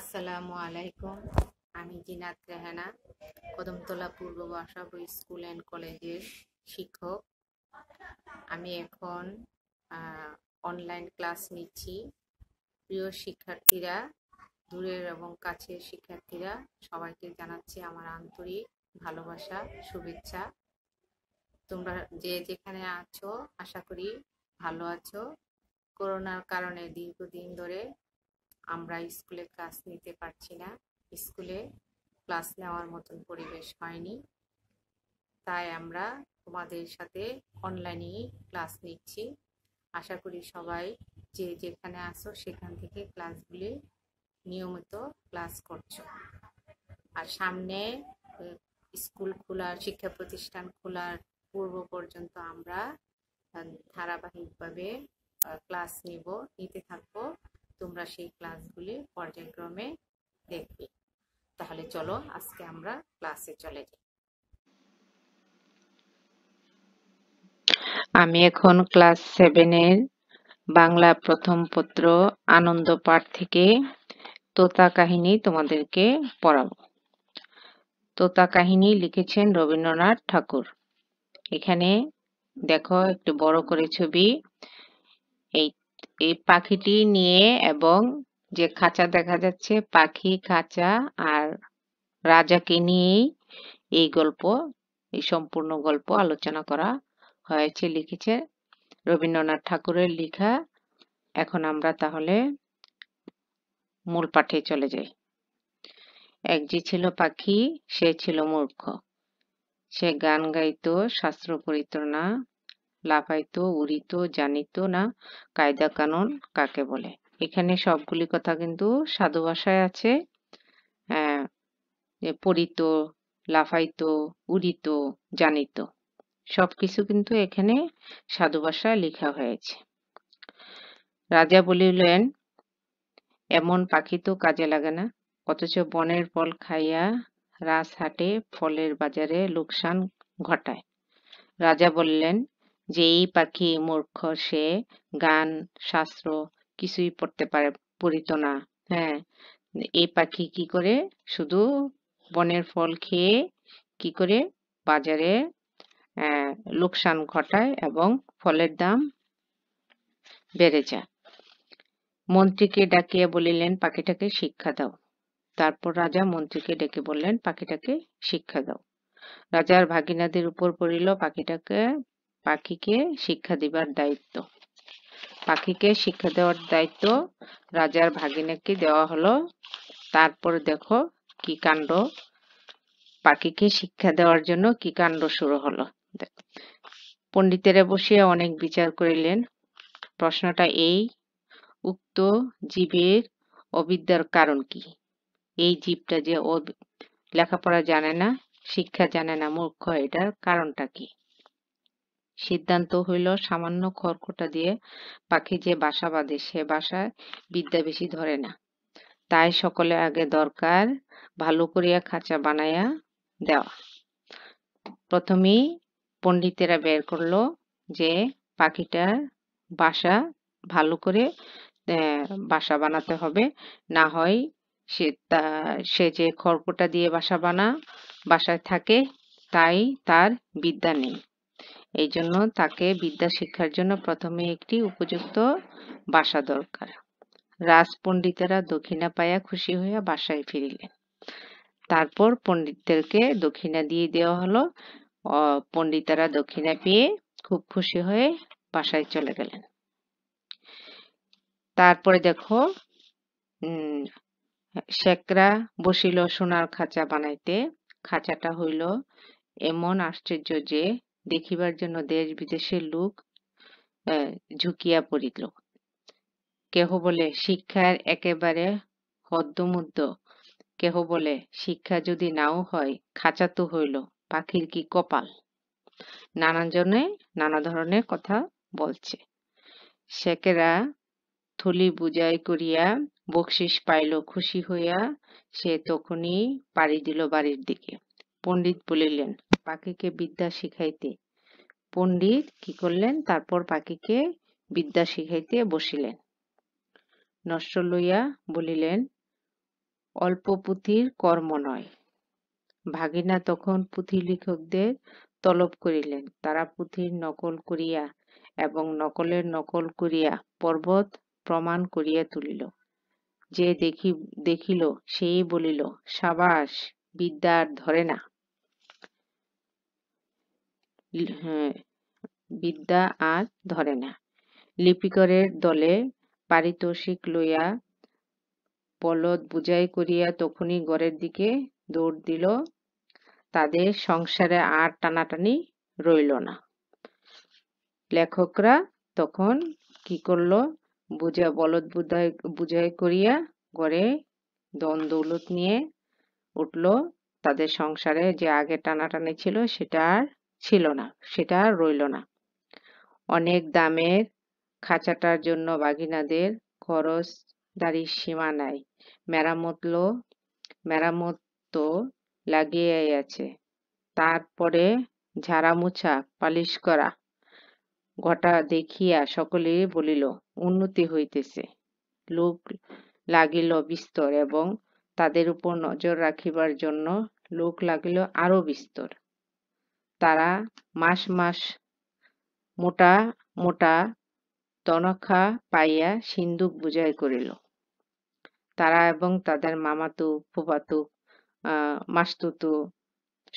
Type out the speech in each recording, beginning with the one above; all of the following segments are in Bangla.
আসসালামু আলাইকুম আমি জিনাত রেহানা কদমতলা পূর্ব বাসাবু স্কুল অ্যান্ড কলেজের শিক্ষক আমি এখন অনলাইন ক্লাস নিচ্ছি প্রিয় শিক্ষার্থীরা দূরের এবং কাছের শিক্ষার্থীরা সবাইকে জানাচ্ছি আমার আন্তরিক ভালোবাসা শুভেচ্ছা তোমরা যে যেখানে আছো আশা করি ভালো আছো করোনার কারণে দীর্ঘদিন ধরে আমরা স্কুলে ক্লাস নিতে পারছি না স্কুলে ক্লাস নেওয়ার মতন পরিবেশ হয়নি তাই আমরা তোমাদের সাথে অনলাইনেই ক্লাস নিচ্ছি আশা করি সবাই যে যেখানে আসো সেখান থেকে ক্লাসগুলি নিয়মিত ক্লাস করছো আর সামনে স্কুল খোলার শিক্ষা প্রতিষ্ঠান খোলার পূর্ব পর্যন্ত আমরা ধারাবাহিকভাবে ক্লাস নিব নিতে থাকবো তোমরা সেই ক্লাসগুলি পর্যায়ক্রমে দেখবে তাহলে চলো আজকে আমরা ক্লাসে চলে যাই আমি এখন ক্লাস সেভেনের বাংলা প্রথম পত্র আনন্দ পাঠ থেকে তোতা কাহিনী তোমাদেরকে পড়াবো তোতা কাহিনী লিখেছেন রবীন্দ্রনাথ ঠাকুর এখানে দেখো একটু বড় করে ছবি এই এই পাখিটি নিয়ে এবং যে খাঁচা দেখা যাচ্ছে পাখি খাঁচা আর রাজাকে নিয়েই এই গল্প এই সম্পূর্ণ গল্প আলোচনা করা হয়েছে লিখেছে রবীন্দ্রনাথ ঠাকুরের লেখা এখন আমরা তাহলে মূল পাঠে চলে যাই এক যে ছিল পাখি সে ছিল মূর্খ সে গান গাইত শাস্ত্র পড়িত না লাফাইত উড়িত জানিত না কায়দা কানুন কাকে বলে এখানে সবগুলি কথা কিন্তু সাধু ভাষায় আছে পড়িত লাফাইত উড়িত জানিত সবকিছু কিন্তু এখানে সাধু ভাষায় লেখা হয়েছে রাজা বলিলেন এমন পাখি তো কাজে লাগে না অথচ বনের ফল খাইয়া রাজহাটে ফলের বাজারে লোকসান ঘটায় রাজা বললেন যে এই পাখি মূর্খ সে গান শাস্ত্র কিছুই পড়তে পারে পড়িত না হ্যাঁ এই পাখি কি করে শুধু বনের ফল খেয়ে কি করে বাজারে লোকসান ঘটায় এবং ফলের দাম বেড়ে যায় মন্ত্রীকে ডাকিয়া বলিলেন পাখিটাকে শিক্ষা দাও তারপর রাজা মন্ত্রীকে ডেকে বললেন পাখিটাকে শিক্ষা দাও রাজার ভাগিনাদের উপর পড়িল পাখিটাকে পাখিকে শিক্ষা দিবার দায়িত্ব পাখিকে শিক্ষা দেওয়ার দায়িত্ব রাজার ভাগিনাকে দেওয়া হলো তারপর দেখো কি কাণ্ড পাখিকে শিক্ষা দেওয়ার জন্য কি কাণ্ড শুরু হলো পণ্ডিতেরা বসিয়া অনেক বিচার করিলেন প্রশ্নটা এই উক্ত জীবের অবিদ্যার কারণ কি এই জীবটা যে লেখাপড়া জানে না শিক্ষা জানে না মূর্খ এটার কারণটা কি সিদ্ধান্ত হইল সামান্য খড়কোটা দিয়ে পাখি যে বাসা বাঁধে সে বাসায় বিদ্যা বেশি ধরে না তাই সকলে আগে দরকার ভালো করিয়া খাঁচা বানাইয়া দেওয়া প্রথমেই পণ্ডিতেরা বের করলো যে পাখিটার বাসা ভালো করে বাসা বানাতে হবে না হয় সে সে যে খড়কোটা দিয়ে বাসা বানা বাসায় থাকে তাই তার বিদ্যা নেই এই জন্য তাকে বিদ্যা শিক্ষার জন্য প্রথমে একটি উপযুক্ত বাসা দরকার রাজপণ্ডিতেরা দক্ষিণা পায়া খুশি হইয়া বাসায় ফিরিলেন তারপর পণ্ডিতদেরকে দক্ষিণা দিয়ে দেওয়া হলো পণ্ডিতেরা দক্ষিণা পেয়ে খুব খুশি হয়ে বাসায় চলে গেলেন তারপরে দেখো শেকরা বসিল সোনার খাঁচা বানাইতে খাঁচাটা হইল এমন আশ্চর্য যে দেখিবার জন্য দেশ বিদেশের লোক ঝুঁকিয়া পড়িল কেহ বলে শিক্ষার একেবারে হদ্দমুদ্দ কেহ বলে শিক্ষা যদি নাও হয় খাঁচা তো হইল পাখির কি কপাল নানাজনে নানা ধরনের কথা বলছে শেখেরা থলি বুঝাই করিয়া বকশিস পাইল খুশি হইয়া সে তখনই পাড়ি দিল বাড়ির দিকে পণ্ডিত বলিলেন পাখিকে বিদ্যা শিখাইতে পণ্ডিত কি করলেন তারপর পাখিকে বিদ্যা শিখাইতে বসিলেন নষ্ট লইয়া বলিলেন অল্প পুঁথির কর্ম নয় ভাগিনা তখন পুঁথি লিখকদের তলব করিলেন তারা পুঁথির নকল করিয়া এবং নকলের নকল করিয়া পর্বত প্রমাণ করিয়া তুলিল যে দেখি দেখিল সেই বলিল সাবাস বিদ্যার ধরে না হ্যাঁ, বিদ্যা আর ধরে না লিপিকরের দলে পারিতোষিক লইয়া বলদ বুঝাই করিয়া তখনই ঘরের দিকে দৌড় দিল তাদের সংসারে আর টানাটানি রইল না লেখকরা তখন কি করলো বুঝা বলদ বুঝাই বুঝাই করিয়া ঘরে দন দৌলত নিয়ে উঠল তাদের সংসারে যে আগে টানাটানি ছিল সেটা আর ছিল না সেটা রইল না অনেক দামের খাঁচাটার জন্য বাঘিনাদের খরচ দাঁড়ির সীমা নাই মেরামতলো মেরামত তো লাগিয়ে আছে তারপরে ঝাড়া মুছা পালিশ করা ঘটা দেখিয়া সকলে বলিল উন্নতি হইতেছে লোক লাগিল বিস্তর এবং তাদের উপর নজর রাখিবার জন্য লোক লাগিল আরো বিস্তর তারা মাস মাস মোটা মোটা তনখা পাইয়া সিন্ধুক বুঝাই করিল তারা এবং তাদের মামাতো ফুফাতো মাস্তুতো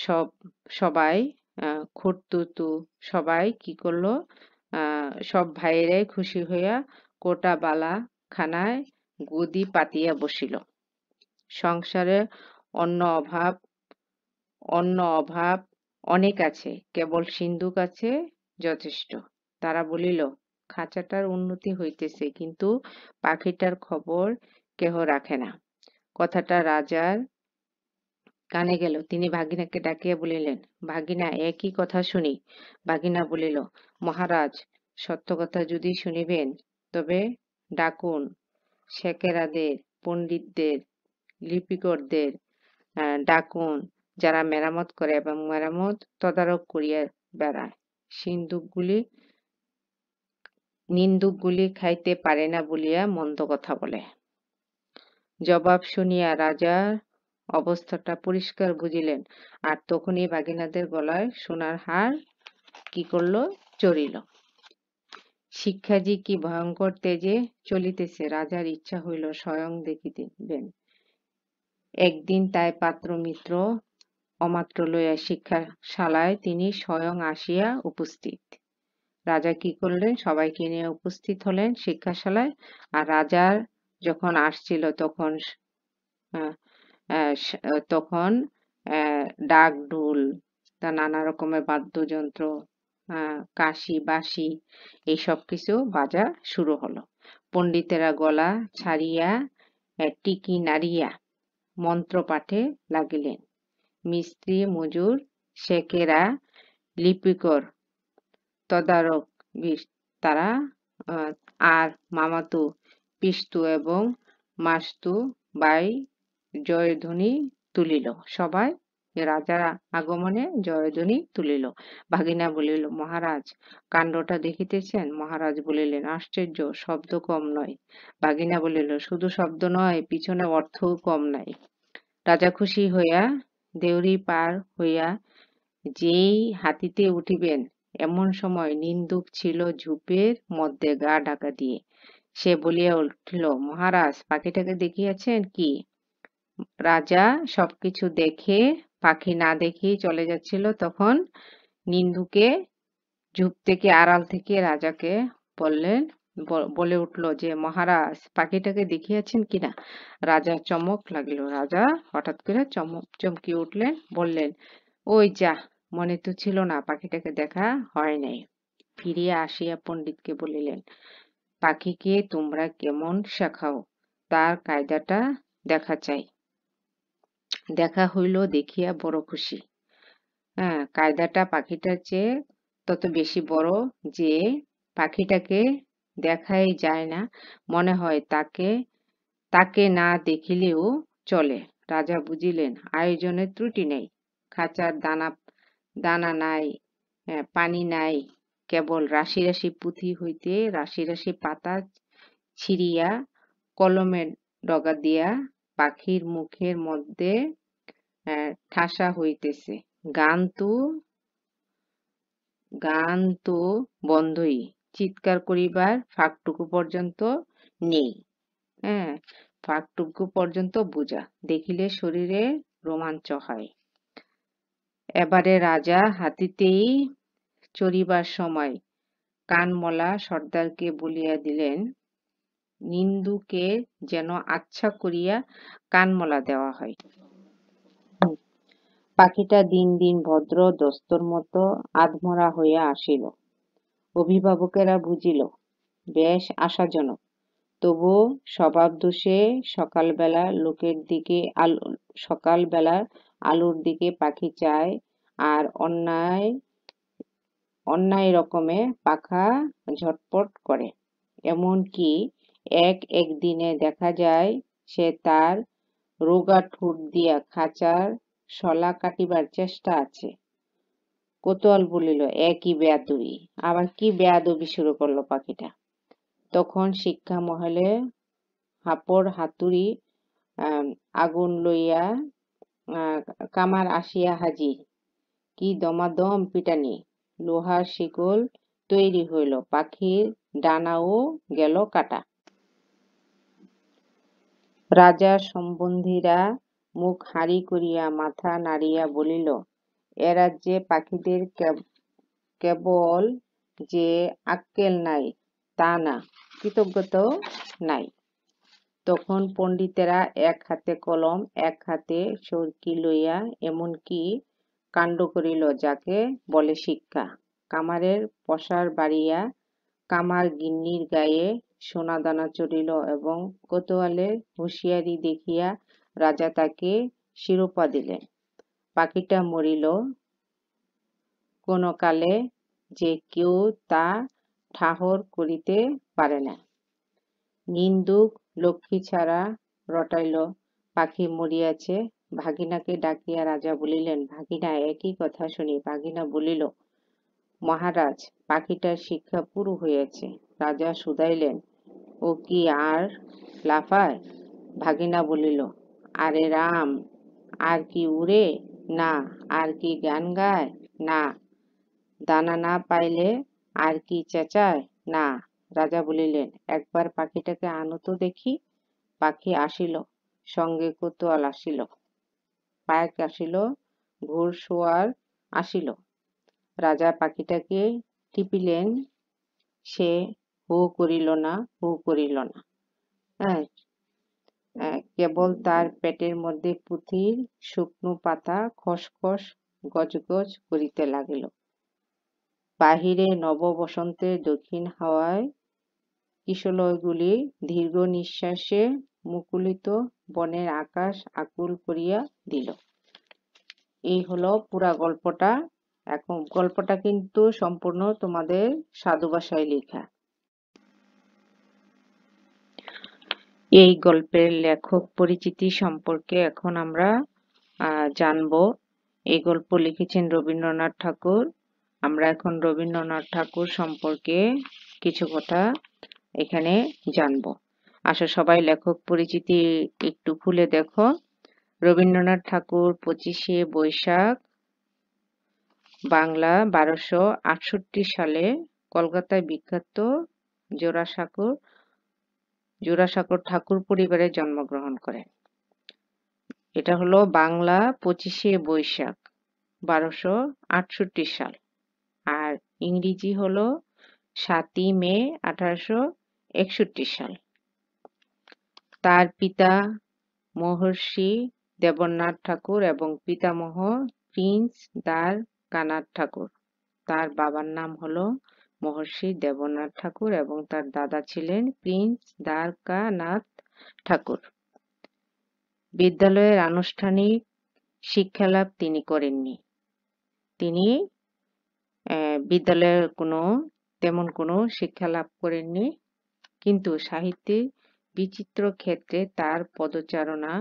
সব সবাই খুঁড়তুতু সবাই কি করলো সব ভাইয়েরাই খুশি হইয়া কোটা বালা খানায় গদি পাতিয়া বসিল সংসারে অন্য অভাব অন্য অভাব অনেক আছে কেবল সিন্ধুক আছে যথেষ্ট তারা বলিল খাঁচাটার উন্নতি হইতেছে কিন্তু পাখিটার খবর কেহ রাখে না কথাটা রাজার কানে গেল তিনি ভাগিনাকে ডাকিয়া বলিলেন ভাগিনা একই কথা শুনি ভাগিনা বলিল মহারাজ সত্য কথা যদি শুনিবেন তবে ডাকুন শেখেরাদের পণ্ডিতদের লিপিকরদের ডাকুন যারা মেরামত করে এবং মেরামত তদারক করিয়া বেড়ায় সিন্ধুকগুলি নিন্দুকগুলি খাইতে পারে না বলিয়া মন্দ কথা বলে জবাব শুনিয়া রাজার অবস্থাটা পরিষ্কার বুঝিলেন আর তখনই বাগিনাদের গলায় সোনার হার কি করলো চড়িল শিক্ষাজি কি ভয়ঙ্কর তেজে চলিতেছে রাজার ইচ্ছা হইল স্বয়ং দেখিতেন একদিন তাই পাত্র মিত্র অমাত্র লইয়া শিক্ষাশালায় তিনি স্বয়ং আসিয়া উপস্থিত রাজা কি করলেন সবাইকে নিয়ে উপস্থিত হলেন শিক্ষাশালায় আর রাজার যখন আসছিল তখন তখন ডাক ডুল তা নানা রকমের বাদ্যযন্ত্র কাশি বাসি এইসব কিছু বাজা শুরু হলো পণ্ডিতেরা গলা ছাড়িয়া টিকি নাড়িয়া মন্ত্র পাঠে লাগিলেন মিস্ত্রি মজুর শেখেরা লিপিকর তদারক তারা আর মামাতু পিস্তু এবং মাস্তু বাই জয়ধ্বনি তুলিল সবাই রাজার আগমনে জয়ধ্বনি তুলিল ভাগিনা বলিল মহারাজ কাণ্ডটা দেখিতেছেন মহারাজ বলিলেন আশ্চর্য শব্দ কম নয় ভাগিনা বলিল শুধু শব্দ নয় পিছনে অর্থও কম নাই রাজা খুশি হইয়া দেউরি পার হইয়া যেই হাতিতে উঠিবেন এমন সময় নিন্দুক ছিল ঝুপের মধ্যে গা ঢাকা দিয়ে সে বলিয়া উঠিল মহারাজ পাখিটাকে দেখিয়াছেন কি রাজা সবকিছু দেখে পাখি না দেখে চলে যাচ্ছিল তখন নিন্দুকে ঝুপ থেকে আড়াল থেকে রাজাকে বললেন বলে উঠল যে মহারাজ পাখিটাকে দেখিয়াছেন কিনা রাজা চমক লাগলো রাজা হঠাৎ করে চমক চমকি উঠলেন বললেন ওই যা মনে তো ছিল না পাখিটাকে দেখা হয় নাই ফিরিয়া আসিয়া পণ্ডিতকে বলিলেন পাখিকে তোমরা কেমন শেখাও তার কায়দাটা দেখা চাই দেখা হইল দেখিয়া বড় খুশি হ্যাঁ কায়দাটা পাখিটার চেয়ে তত বেশি বড় যে পাখিটাকে দেখাই যায় না মনে হয় তাকে তাকে না দেখিলেও চলে রাজা বুঝিলেন আয়োজনের ত্রুটি নেই খাঁচার দানা দানা নাই পানি নাই কেবল রাশি রাশি পুঁথি হইতে রাশি রাশি পাতা ছিড়িয়া কলমের ডগা দিয়া পাখির মুখের মধ্যে ঠাসা হইতেছে গান তো গান তো বন্ধই চিৎকার করিবার ফাঁকটুকু পর্যন্ত নেই হ্যাঁ ফাঁকটুকু পর্যন্ত বোঝা দেখিলে শরীরে রোমাঞ্চ হয় এবারে রাজা হাতিতেই চড়িবার সময় কানমলা সর্দারকে বলিয়া দিলেন নিন্দুকে যেন আচ্ছা করিয়া কানমলা দেওয়া হয় পাখিটা দিন দিন ভদ্র দস্তর মতো আধমরা হইয়া আসিল অভিভাবকেরা বুঝিল বেশ আশাজনক তবুও দোষে সকালবেলা লোকের দিকে আলো সকালবেলার আলোর দিকে পাখি চায় আর অন্যায় অন্যায় রকমে পাখা ঝটপট করে এমন কি এক একদিনে দেখা যায় সে তার রোগা ঠোঁট দিয়া খাঁচার শলা কাটিবার চেষ্টা আছে কোতোয়াল বলিল একই বেয়াদবি আবার কি বেয়াদবি শুরু করলো পাখিটা তখন শিক্ষা মহলে হাপড় হাতুড়ি আগুন লইয়া কামার আসিয়া হাজির কি দমাদম পিটানি লোহার শিকল তৈরি হইল পাখির ডানাও গেল কাটা রাজার সম্বন্ধীরা মুখ হাঁড়ি করিয়া মাথা নাড়িয়া বলিল এ রাজ্যে পাখিদের কেবল যে আক্কেল নাই তা না কৃতজ্ঞতাও নাই তখন পণ্ডিতেরা এক হাতে কলম এক হাতে সরকি লইয়া এমন কি কাণ্ড করিল যাকে বলে শিক্ষা কামারের পশার বাড়িয়া কামার গিন্নির গায়ে সোনাদানা চড়িল এবং কোতোয়ালের হুঁশিয়ারি দেখিয়া রাজা তাকে শিরোপা দিলেন পাখিটা মরিল কোনো কালে যে কেউ তা ঠাহর করিতে পারে না নিন্দুক লক্ষ্মী ছাড়া রটাইল পাখি মরিয়াছে ভাগিনাকে ডাকিয়া রাজা বলিলেন ভাগিনা একই কথা শুনি ভাগিনা বলিল মহারাজ পাখিটার শিক্ষা পুরো হইয়াছে রাজা শুধাইলেন ও কি আর লাফায় ভাগিনা বলিল আরে রাম আর কি উড়ে না আর কি গান গায় না দানা না পাইলে আর কি চেঁচায় না রাজা বলিলেন একবার পাখিটাকে আনো তো দেখি পাখি আসিল সঙ্গে কোতোয়াল আসিল পায়েক আসিল ঘোর শোয়ার আসিল রাজা পাখিটাকে টিপিলেন সে হু করিল না হু করিল না হ্যাঁ কেবল তার পেটের মধ্যে পুঁথির শুকনো পাতা খসখস গজগজ করিতে লাগিল বাহিরে নববসন্তের দক্ষিণ হাওয়ায় কিশলয়গুলি দীর্ঘ নিঃশ্বাসে মুকুলিত বনের আকাশ আকুল করিয়া দিল এই হলো পুরা গল্পটা এখন গল্পটা কিন্তু সম্পূর্ণ তোমাদের সাধু ভাষায় লেখা এই গল্পের লেখক পরিচিতি সম্পর্কে এখন আমরা জানব এই গল্প লিখেছেন রবীন্দ্রনাথ ঠাকুর আমরা এখন রবীন্দ্রনাথ ঠাকুর সম্পর্কে কিছু কথা এখানে জানব আসো সবাই লেখক পরিচিতি একটু খুলে দেখো রবীন্দ্রনাথ ঠাকুর পঁচিশে বৈশাখ বাংলা বারোশো আটষট্টি সালে কলকাতায় বিখ্যাত জোড়াসাঁকো জোড়াসাঁকোর ঠাকুর পরিবারে জন্মগ্রহণ করেন এটা হলো বাংলা পঁচিশে বৈশাখ বারোশো আটষট্টি সাল আর ইংরেজি হলো সাতই মে আঠারোশো একষট্টি সাল তার পিতা মহর্ষি দেবনাথ ঠাকুর এবং পিতামহ প্রিন্স দ্বার কানাথ ঠাকুর তার বাবার নাম হলো মহর্ষি দেবনাথ ঠাকুর এবং তার দাদা ছিলেন প্রিন্স দ্বারকানাথ ঠাকুর বিদ্যালয়ের আনুষ্ঠানিক শিক্ষালাভ তিনি করেননি তিনি বিদ্যালয়ের কোনো তেমন কোনো শিক্ষা লাভ করেননি কিন্তু সাহিত্যে বিচিত্র ক্ষেত্রে তার পদচারণা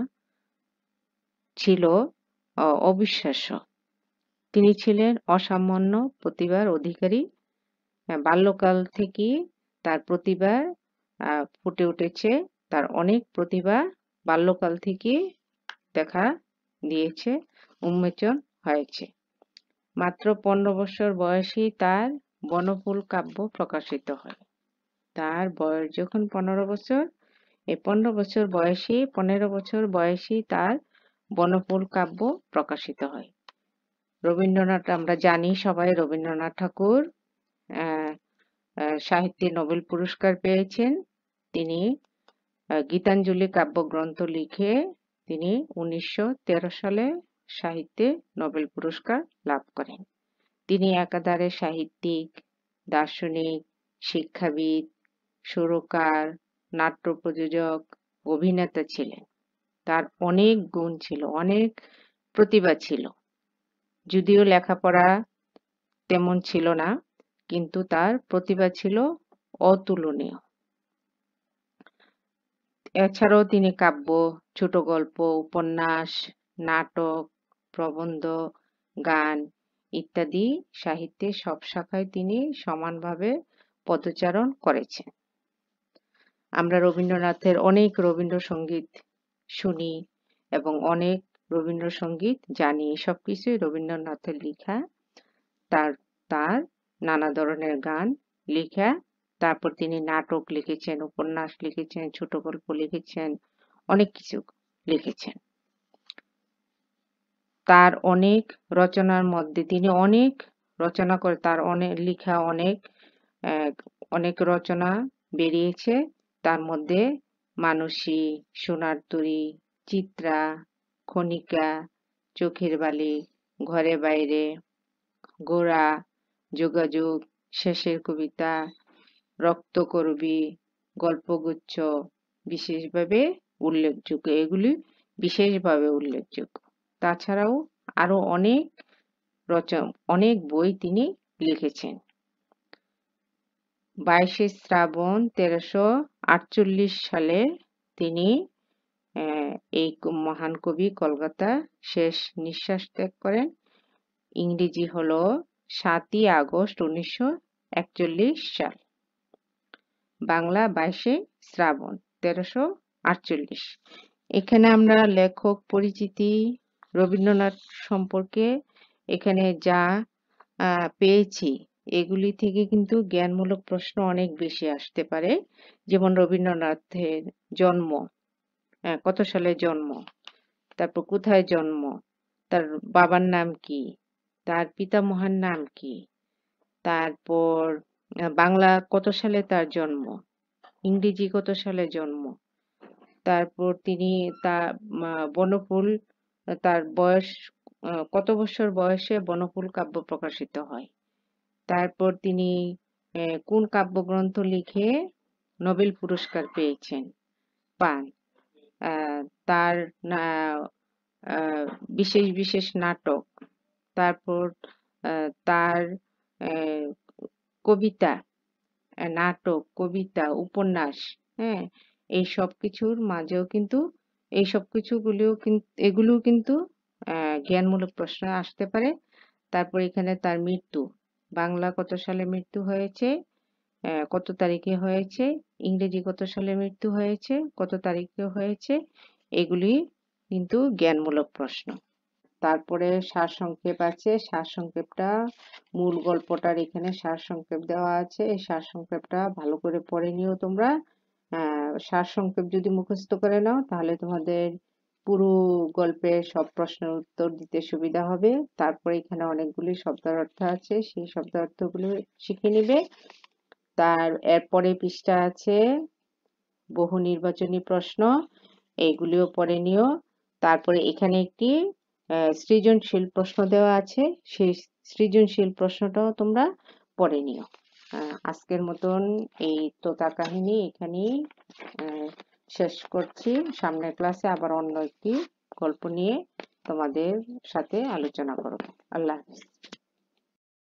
ছিল অবিশ্বাস্য তিনি ছিলেন অসামান্য প্রতিভার অধিকারী হ্যাঁ, বাল্যকাল থেকেই তার প্রতিভা ফুটে উঠেছে তার অনেক প্রতিভা বাল্যকাল থেকে দেখা দিয়েছে উন্মোচন হয়েছে মাত্র পনেরো বছর বয়সেই তার বনফুল কাব্য প্রকাশিত হয় তার বয়স যখন পনেরো বছর এই পনেরো বছর বয়সে পনেরো বছর বয়সে তার বনফুল কাব্য প্রকাশিত হয় রবীন্দ্রনাথ আমরা জানি সবাই রবীন্দ্রনাথ ঠাকুর সাহিত্যে নোবেল পুরস্কার পেয়েছেন তিনি গীতাঞ্জলি কাব্যগ্রন্থ লিখে তিনি উনিশশো সালে সাহিত্যে নোবেল পুরস্কার লাভ করেন তিনি একাধারে সাহিত্যিক দার্শনিক শিক্ষাবিদ সুরকার নাট্য প্রযোজক অভিনেতা ছিলেন তার অনেক গুণ ছিল অনেক প্রতিভা ছিল যদিও লেখাপড়া তেমন ছিল না কিন্তু তার প্রতিভা ছিল অতুলনীয় এছাড়াও তিনি কাব্য ছোট গল্প উপন্যাস নাটক প্রবন্ধ গান ইত্যাদি সাহিত্যে সব শাখায় তিনি সমানভাবে পদচারণ করেছেন আমরা রবীন্দ্রনাথের অনেক রবীন্দ্রসঙ্গীত শুনি এবং অনেক রবীন্দ্রসঙ্গীত জানি সবকিছুই রবীন্দ্রনাথের লেখা তার তার নানা ধরনের গান লিখা তারপর তিনি নাটক লিখেছেন উপন্যাস লিখেছেন ছোট গল্প লিখেছেন অনেক কিছু লিখেছেন তার অনেক রচনার মধ্যে তিনি অনেক রচনা করে তার অনেক লিখা অনেক অনেক রচনা বেরিয়েছে তার মধ্যে মানসী সোনার তরী চিত্রা খনিকা চোখের বালি ঘরে বাইরে গোড়া যোগাযোগ শেষের কবিতা রক্তকরবী গল্পগুচ্ছ বিশেষভাবে উল্লেখযোগ্য এগুলি বিশেষভাবে উল্লেখযোগ্য তাছাড়াও আরও অনেক রচন অনেক বই তিনি লিখেছেন বাইশে শ্রাবণ তেরোশো আটচল্লিশ সালে তিনি এই মহান কবি কলকাতা শেষ নিঃশ্বাস ত্যাগ করেন ইংরেজি হলো সাতই আগস্ট উনিশশো একচল্লিশ সাল বাংলা বাইশে শ্রাবণ তেরোশো আটচল্লিশ এখানে আমরা লেখক পরিচিতি রবীন্দ্রনাথ সম্পর্কে এখানে যা পেয়েছি এগুলি থেকে কিন্তু জ্ঞানমূলক প্রশ্ন অনেক বেশি আসতে পারে যেমন রবীন্দ্রনাথের জন্ম কত সালে জন্ম তারপর কোথায় জন্ম তার বাবার নাম কি তার পিতামহার নাম কি তারপর বাংলা কত সালে তার জন্ম ইংরেজি কত সালে জন্ম তারপর তিনি তা বনফুল তার বয়স কত বছর বয়সে বনফুল কাব্য প্রকাশিত হয় তারপর তিনি কোন কাব্যগ্রন্থ লিখে নোবেল পুরস্কার পেয়েছেন পান তার বিশেষ বিশেষ নাটক তারপর তার কবিতা নাটক কবিতা উপন্যাস হ্যাঁ এই সব কিছুর মাঝেও কিন্তু এই সব কিছুগুলিও কিন্তু এগুলোও কিন্তু জ্ঞানমূলক প্রশ্ন আসতে পারে তারপর এখানে তার মৃত্যু বাংলা কত সালে মৃত্যু হয়েছে কত তারিখে হয়েছে ইংরেজি কত সালে মৃত্যু হয়েছে কত তারিখে হয়েছে এগুলি কিন্তু জ্ঞানমূলক প্রশ্ন তারপরে সারসংক্ষেপ আছে সারসংক্ষেপটা মূল গল্পটার এখানে সারসংক্ষেপ দেওয়া আছে এই সারসংক্ষেপটা ভালো করে পড়ে নিও তোমরা সারসংক্ষেপ যদি মুখস্থ করে নাও তাহলে তোমাদের পুরো গল্পে সব প্রশ্নের উত্তর দিতে সুবিধা হবে তারপরে এখানে অনেকগুলি শব্দের অর্থ আছে সেই শব্দ অর্থগুলো শিখে নিবে তার এরপরে পৃষ্ঠা আছে বহু নির্বাচনী প্রশ্ন এইগুলিও পড়ে নিও তারপরে এখানে একটি সৃজনশীল প্রশ্ন দেওয়া আছে সেই সৃজনশীল প্রশ্নটাও তোমরা পড়ে নিও আজকের মতন এই তোতা কাহিনী এখানেই শেষ করছি সামনের ক্লাসে আবার অন্য একটি গল্প নিয়ে তোমাদের সাথে আলোচনা করব আল্লাহ হাফিজ